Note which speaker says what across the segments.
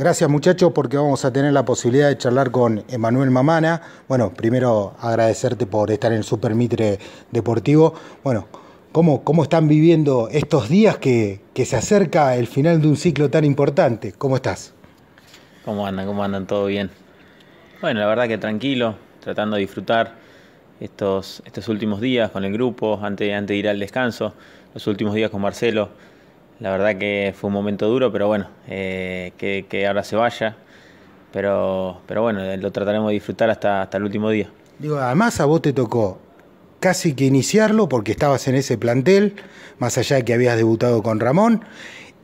Speaker 1: Gracias muchachos porque vamos a tener la posibilidad de charlar con Emanuel Mamana. Bueno, primero agradecerte por estar en el Super Mitre Deportivo. Bueno, ¿cómo, cómo están viviendo estos días que, se acerca el final de un ciclo tan importante? ¿Cómo estás?
Speaker 2: ¿Cómo andan? ¿Cómo andan? ¿Todo bien? Bueno, la verdad que tranquilo, tratando de disfrutar estos, estos últimos días con el grupo, antes, antes de ir al descanso, los últimos días con Marcelo la verdad que fue un momento duro, pero bueno, eh, que, ahora se vaya. Pero, pero bueno, lo trataremos de disfrutar hasta, hasta el último día.
Speaker 1: Digo, además a vos te tocó casi que iniciarlo porque estabas en ese plantel, más allá de que habías debutado con Ramón,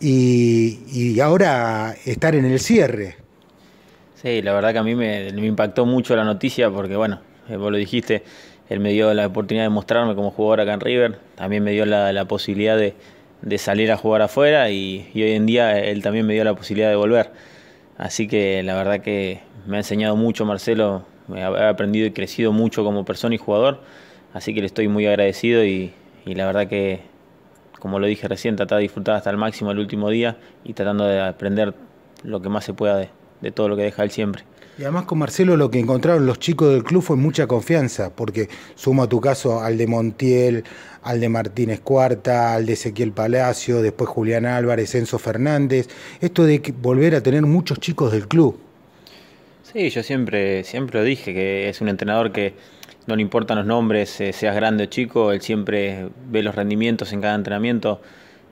Speaker 1: y, ahora estar en el cierre.
Speaker 2: Sí, la verdad que a mí me, impactó mucho la noticia porque, bueno, eh, vos lo dijiste, él me dio la oportunidad de mostrarme como jugador acá en River, también me dio la posibilidad de, de salir a jugar afuera y, hoy en día él también me dio la posibilidad de volver. Así que la verdad que me ha enseñado mucho Marcelo, me ha aprendido y crecido mucho como persona y jugador, así que le estoy muy agradecido y, la verdad que, como lo dije recién, tratar de disfrutar hasta el máximo el último día y tratando de aprender lo que más se pueda de, de todo lo que deja él siempre.
Speaker 1: Y además con Marcelo lo que encontraron los chicos del club fue mucha confianza, porque sumo a tu caso al de Montiel, al de Martínez Cuarta, al de Ezequiel Palacio, después Julián Álvarez, Enzo Fernández, esto de volver a tener muchos chicos del club.
Speaker 2: Sí, yo siempre, siempre lo dije, que es un entrenador que no le importan los nombres, eh, seas grande o chico, él siempre ve los rendimientos en cada entrenamiento.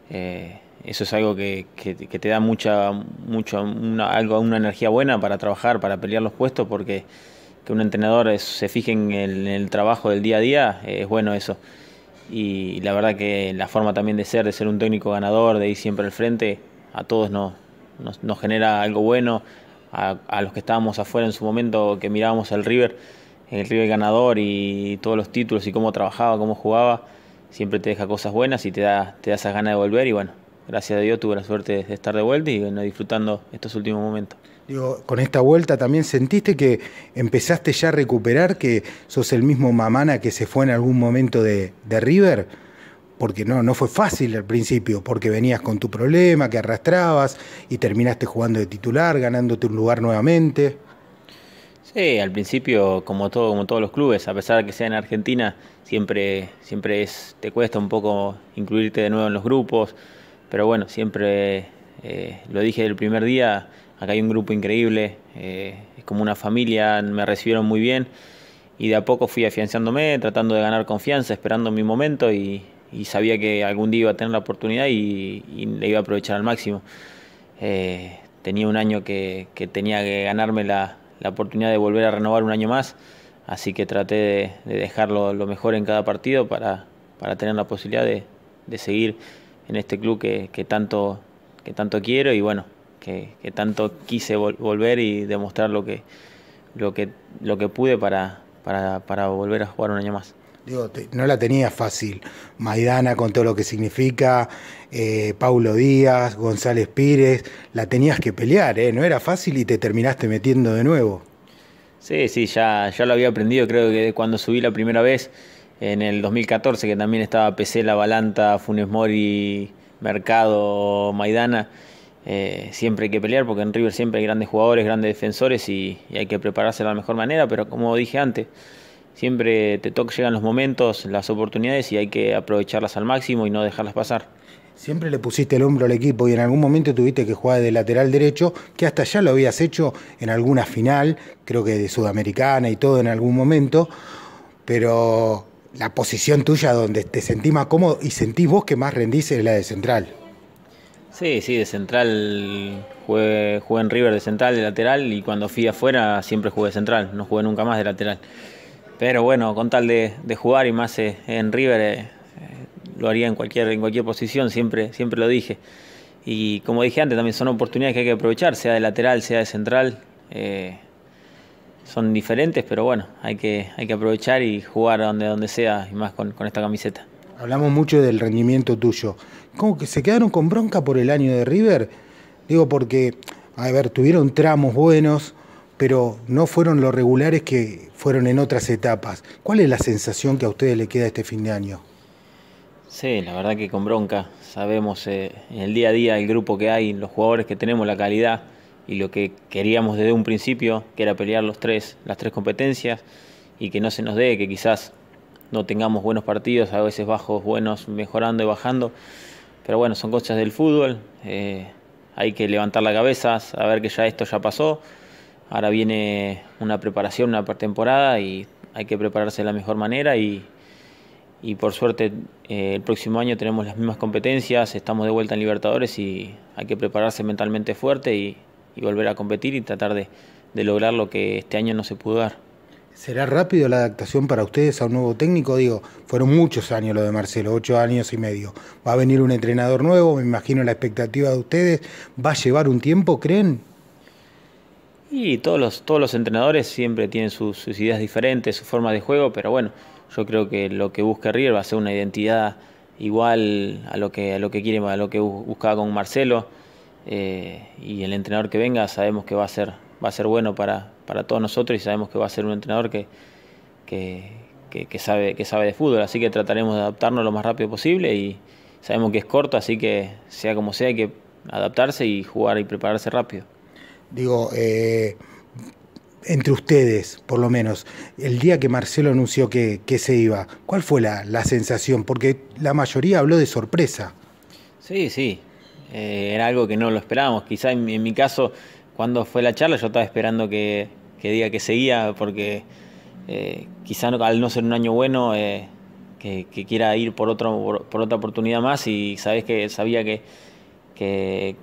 Speaker 2: Eh, eso es algo que, te da mucha, una, una energía buena para trabajar, para pelear los puestos, porque que un entrenador se fije en el, trabajo del día a día, es bueno eso. Y, la verdad que la forma también de ser, de ser un técnico ganador, de ir siempre al frente, a todos nos, nos, genera algo bueno. A, los que estábamos afuera en su momento, que mirábamos al River, el River ganador y todos los títulos y cómo trabajaba, cómo jugaba, siempre te deja cosas buenas y te da, te da esas ganas de volver y bueno, gracias a Dios tuve la suerte de estar de vuelta y disfrutando estos últimos momentos.
Speaker 1: con esta vuelta también sentiste que empezaste ya a recuperar, que sos el mismo mamana que se fue en algún momento de, River, porque no, no fue fácil al principio, porque venías con tu problema, que arrastrabas y terminaste jugando de titular, ganándote un lugar nuevamente.
Speaker 2: Sí, al principio, como todo, como todos los clubes, a pesar de que sea en Argentina, siempre, siempre es, te cuesta un poco incluirte de nuevo en los grupos pero bueno, siempre eh, lo dije el primer día, acá hay un grupo increíble, eh, es como una familia, me recibieron muy bien y de a poco fui afianzándome, tratando de ganar confianza, esperando mi momento y, sabía que algún día iba a tener la oportunidad y, le iba a aprovechar al máximo. Eh, tenía un año que, tenía que ganarme la, oportunidad de volver a renovar un año más, así que traté de, de dejarlo lo mejor en cada partido para, tener la posibilidad de, de seguir en este club que, tanto, que tanto quiero y bueno, que, tanto quise volver y demostrar lo que, lo que, lo que pude para, para, volver a jugar un año más.
Speaker 1: Digo, no la tenía fácil. Maidana con todo lo que significa, eh, Paulo Díaz, González Pires, la tenías que pelear, eh, no era fácil y te terminaste metiendo de nuevo.
Speaker 2: Sí, sí, ya, ya lo había aprendido, creo que cuando subí la primera vez en el 2014, que también estaba PC, La Balanta, Funes Mori, Mercado, Maidana. Eh, siempre hay que pelear porque en River siempre hay grandes jugadores, grandes defensores y, hay que prepararse de la mejor manera, pero como dije antes, siempre te tocan llegan los momentos, las oportunidades y hay que aprovecharlas al máximo y no dejarlas pasar.
Speaker 1: Siempre le pusiste el hombro al equipo y en algún momento tuviste que jugar de lateral derecho, que hasta ya lo habías hecho en alguna final, creo que de Sudamericana y todo en algún momento, pero la posición tuya donde te sentí más cómodo y sentís vos que más rendís es la de central.
Speaker 2: Sí, sí, de central jugué, en River de central, de lateral y cuando fui afuera siempre jugué central, no jugué nunca más de lateral. Pero bueno, con tal de, jugar y más eh, en River eh, eh, lo haría en cualquier, en cualquier posición, siempre, siempre lo dije. Y como dije antes, también son oportunidades que hay que aprovechar, sea de lateral, sea de central son diferentes, pero bueno, hay que, hay que aprovechar y jugar donde, donde sea, y más con, esta camiseta.
Speaker 1: Hablamos mucho del rendimiento tuyo. ¿Cómo que se quedaron con bronca por el año de River? Digo porque, a ver, tuvieron tramos buenos, pero no fueron los regulares que fueron en otras etapas. ¿Cuál es la sensación que a ustedes le queda este fin de año?
Speaker 2: Sí, la verdad que con bronca. Sabemos eh, en el día a día el grupo que hay, los jugadores que tenemos, la calidad y lo que queríamos desde un principio, que era pelear los tres, las tres competencias y que no se nos dé, que quizás no tengamos buenos partidos, a veces bajos, buenos, mejorando y bajando. Pero bueno, son cosas del fútbol, eh, hay que levantar la cabeza, a ver que ya esto ya pasó. Ahora viene una preparación, una pretemporada y hay que prepararse de la mejor manera y, y por suerte eh, el próximo año tenemos las mismas competencias, estamos de vuelta en Libertadores y hay que prepararse mentalmente fuerte y, y volver a competir y tratar de, lograr lo que este año no se pudo dar.
Speaker 1: ¿Será rápido la adaptación para ustedes a un nuevo técnico? Digo, fueron muchos años lo de Marcelo, ocho años y medio. Va a venir un entrenador nuevo, me imagino la expectativa de ustedes. ¿Va a llevar un tiempo, creen?
Speaker 2: Y todos los, todos los entrenadores siempre tienen sus, ideas diferentes, su forma de juego, pero bueno, yo creo que lo que busca River va a ser una identidad igual a lo que, a lo que quiere, a lo que buscaba con Marcelo. Eh, y el entrenador que venga sabemos que va a ser, va a ser bueno para, para todos nosotros y sabemos que va a ser un entrenador que, sabe, que sabe de fútbol, así que trataremos de adaptarnos lo más rápido posible y sabemos que es corto, así que sea como sea hay que adaptarse y jugar y prepararse rápido.
Speaker 1: Digo, eh, entre ustedes, por lo menos, el día que Marcelo anunció que, que se iba, ¿cuál fue la, la sensación? Porque la mayoría habló de sorpresa.
Speaker 2: Sí, sí, eh, era algo que no lo esperábamos. Quizá en, mi caso, cuando fue la charla, yo estaba esperando que, diga que seguía, porque eh, quizá al no ser un año bueno, eh, que, quiera ir por, otro, por, otra oportunidad más y sabes que sabía que, que,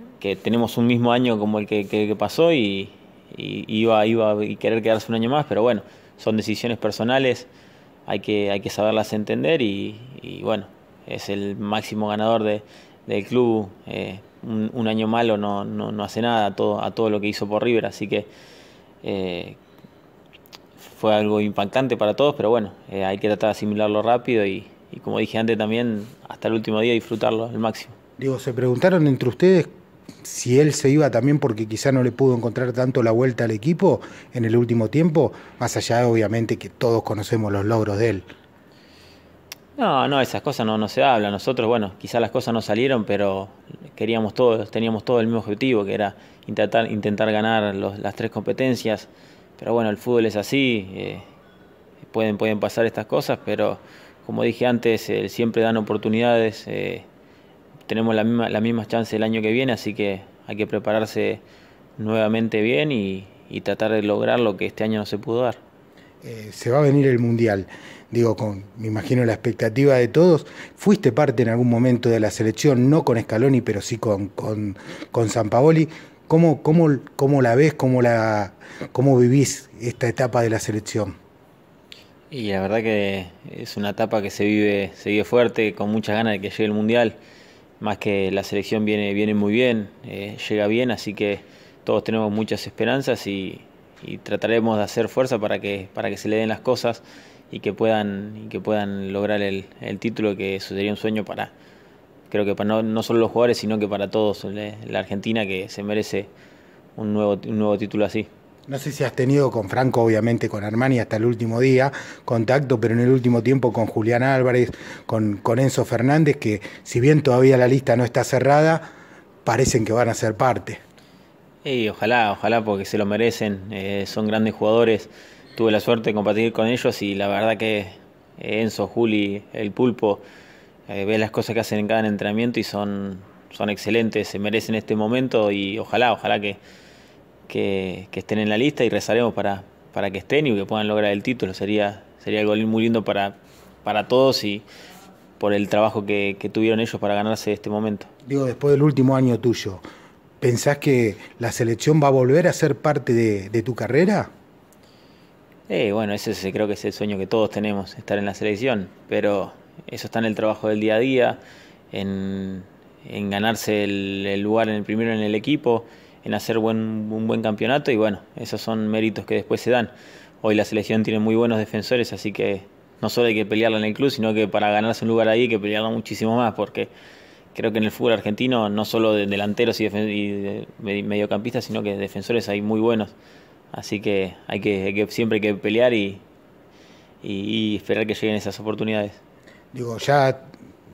Speaker 2: tenemos un mismo año como el que, pasó y, iba, iba a querer quedarse un año más, pero bueno, son decisiones personales, hay que, hay que saberlas entender y bueno, es el máximo ganador de, del club. Eh, un, año malo no, hace nada a todo, a todo lo que hizo por River, así que eh, fue algo impactante para todos, pero bueno, eh, hay que tratar de asimilarlo rápido y, y, como dije antes también, hasta el último día disfrutarlo al máximo.
Speaker 1: Digo, se preguntaron entre ustedes si él se iba también porque quizá no le pudo encontrar tanto la vuelta al equipo en el último tiempo, más allá obviamente que todos conocemos los logros de él.
Speaker 2: No, no, esas cosas no, se hablan. Nosotros, bueno, quizás las cosas no salieron, pero queríamos todos, teníamos todos el mismo objetivo, que era intentar, intentar ganar las tres competencias. Pero bueno, el fútbol es así, eh, pueden, pueden pasar estas cosas, pero como dije antes, eh, siempre dan oportunidades, eh, tenemos las mismas la misma chances el año que viene, así que hay que prepararse nuevamente bien y, y tratar de lograr lo que este año no se pudo dar.
Speaker 1: se va a venir el Mundial digo, con, me imagino la expectativa de todos. Fuiste parte en algún momento de la selección, no con Scaloni, pero sí con, con, con San Paoli. ¿Cómo, la ves, cómo, la, cómo vivís esta etapa de la selección?
Speaker 2: Y la verdad que es una etapa que se vive, se fuerte, con muchas ganas de que llegue el Mundial, más que la selección viene, viene muy bien, eh, llega bien, así que todos tenemos muchas esperanzas y, y trataremos de hacer fuerza para que, para que se le den las cosas y que puedan, que puedan lograr el, título, que eso sería un sueño para, creo que para no, no solo los jugadores, sino que para todos, eh, la, Argentina que se merece un nuevo, nuevo título así.
Speaker 1: No sé si has tenido con Franco, obviamente, con Armani hasta el último día contacto, pero en el último tiempo con Julián Álvarez, con, con Enzo Fernández, que si bien todavía la lista no está cerrada, parecen que van a ser parte.
Speaker 2: Y ojalá, ojalá, porque se lo merecen, eh, son grandes jugadores tuve la suerte de compartir con ellos y la verdad que eh, Enzo, Juli, el pulpo, eh, ve las cosas que hacen en cada entrenamiento y son, son excelentes, se merecen este momento y ojalá, ojalá que, que, estén en la lista y rezaremos para, para que estén y que puedan lograr el título. Sería, sería algo muy lindo para, para todos y por el trabajo que, tuvieron ellos para ganarse este momento.
Speaker 1: Digo, después del último año tuyo, ¿pensás que la selección va a volver a ser parte de, de tu carrera?
Speaker 2: bueno, ese creo que es el sueño que todos tenemos, estar en la selección, pero eso está en el trabajo del día a día, en, ganarse el, lugar en el primero en el equipo, en hacer un buen campeonato y bueno, esos son méritos que después se dan. Hoy la selección tiene muy buenos defensores, así que no solo hay que pelearla en el club, sino que para ganarse un lugar ahí hay que pelearla muchísimo más, porque creo que en el fútbol argentino, no solo de delanteros y, mediocampistas, sino que defensores hay muy buenos. Así que hay que, siempre hay que pelear y, esperar que lleguen esas oportunidades.
Speaker 1: Digo, ya,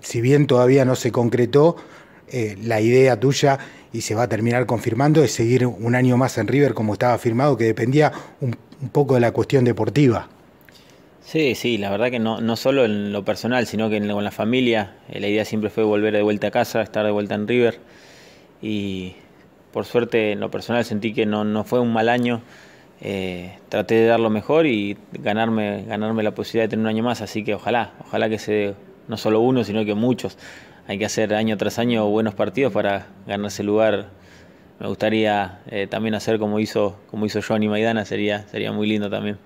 Speaker 1: si bien todavía no se concretó, eh, la idea tuya y se va a terminar confirmando es seguir un año más en River como estaba firmado, que dependía un, poco de la cuestión deportiva.
Speaker 2: Sí, sí, la verdad que no, no solo en lo personal, sino que en, con la familia. Eh, la idea siempre fue volver de vuelta a casa, estar de vuelta en River. Y, por suerte, en lo personal sentí que no, no fue un mal año. Eh, traté de dar lo mejor y ganarme, ganarme la posibilidad de tener un año más, así que ojalá, ojalá que se no solo uno, sino que muchos. Hay que hacer año tras año buenos partidos para ganarse el lugar. Me gustaría eh, también hacer como hizo, como hizo Johnny Maidana, sería, sería muy lindo también.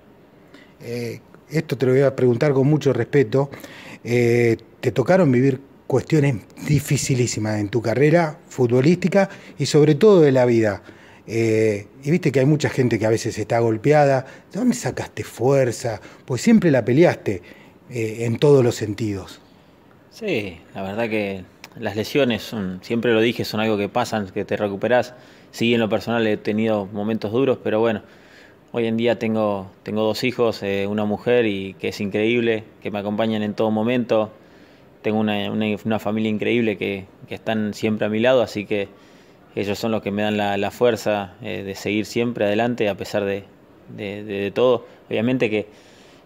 Speaker 1: Eh, esto te lo voy a preguntar con mucho respeto. ¿Te tocaron vivir cuestiones dificilísimas en tu carrera futbolística y sobre todo de la vida. Eh, y viste que hay mucha gente que a veces está golpeada. ¿De dónde sacaste fuerza? Pues siempre la peleaste eh, en todos los sentidos.
Speaker 2: Sí, la verdad que las lesiones, son, siempre lo dije, son algo que pasan, que te recuperas. Sí, en lo personal he tenido momentos duros, pero bueno, hoy en día tengo, tengo dos hijos, eh, una mujer y que es increíble, que me acompañan en todo momento tengo una, familia increíble que, están siempre a mi lado, así que ellos son los que me dan la, fuerza eh, de seguir siempre adelante a pesar de, de, todo. Obviamente que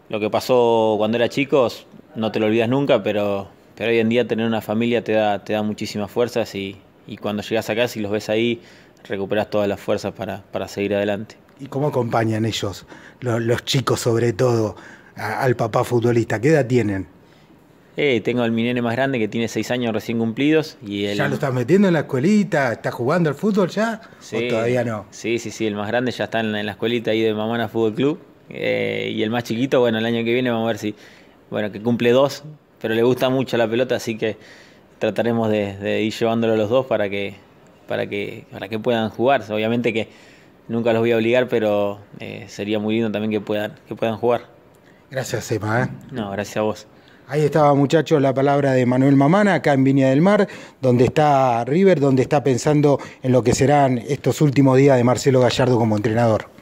Speaker 2: lo que pasó cuando era chico no te lo olvidas nunca, pero, pero hoy en día tener una familia te da, te da muchísimas fuerzas y, cuando llegas acá, si los ves ahí, recuperas todas las fuerzas para, seguir adelante.
Speaker 1: ¿Y cómo acompañan ellos, los, chicos sobre todo, al papá futbolista? ¿Qué edad tienen?
Speaker 2: Eh, tengo al mi más grande que tiene seis años recién cumplidos. Y el... ¿Ya lo estás
Speaker 1: metiendo en la escuelita? está jugando al fútbol ya?
Speaker 2: ¿O todavía no? Sí, sí, sí, el más grande ya está en, la escuelita ahí de Mamana Fútbol Club. Eh, y el más chiquito, bueno, el año que viene vamos a ver si, bueno, que cumple dos, pero le gusta mucho la pelota, así que trataremos de, ir llevándolo a los dos para que, para que, para que puedan jugar. Obviamente que nunca los voy a obligar, pero eh, sería muy lindo también que puedan, que puedan jugar. Gracias, Seba No, gracias a vos.
Speaker 1: Ahí estaba, muchachos, la palabra de Manuel Mamana, acá en Viña del Mar, donde está River, donde está pensando en lo que serán estos últimos días de Marcelo Gallardo como entrenador.